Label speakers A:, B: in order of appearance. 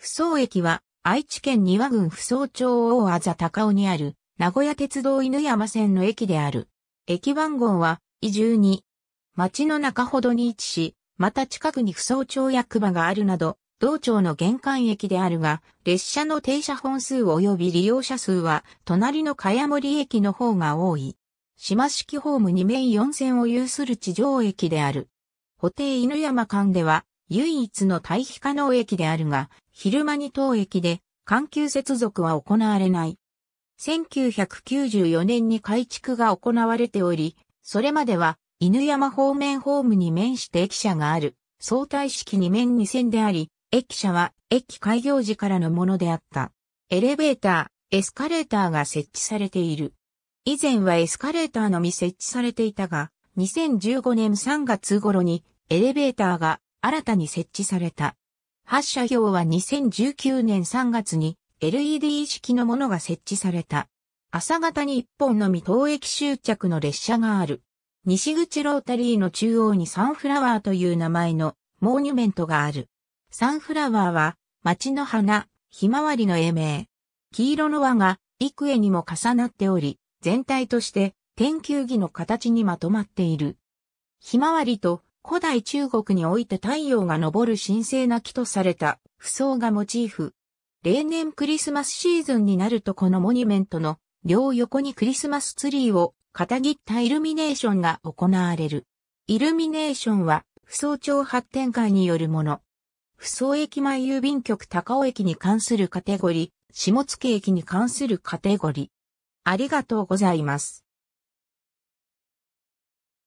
A: 扶桑駅は、愛知県庭郡扶桑町大あ
B: ざ高尾にある、名古屋鉄道犬山線の駅である。駅番号は、伊住に町の中ほどに位置し、また近くに扶桑町役場があるなど、同町の玄関駅であるが、列車の停車本数及び利用者数は、隣の茅森駅の方が多い。島式ホーム2面4線を有する地上駅である。補定犬山間では、唯一の対比可能駅であるが、昼間に当駅で環球接続は行われない。1994年に改築が行われており、それまでは犬山方面ホームに面して駅舎がある、相対式に面2線であり、駅舎は駅開業時からのものであった。エレベーター、エスカレーターが設置されている。以前はエスカレーターのみ設置されていたが、2015年3月頃にエレベーターが新たに設置された。発射表は2019年3月に LED 式のものが設置された。朝方に一本のみ当駅終着の列車がある。西口ロータリーの中央にサンフラワーという名前のモーニュメントがある。サンフラワーは街の花、ひまわりの英名。黄色の輪が幾重にも重なっており、全体として天球儀の形にまとまっている。ひまわりと古代中国において太陽が昇る神聖な木とされた、不相がモチーフ。例年クリスマスシーズンになるとこのモニュメントの両横にクリスマスツリーを片切ったイルミネーションが行われる。イルミネーションは、不相町発展会によるもの。不相駅前郵便局高尾駅に関するカテゴリー、下月駅に関する
A: カテゴリー。ありがとうございます。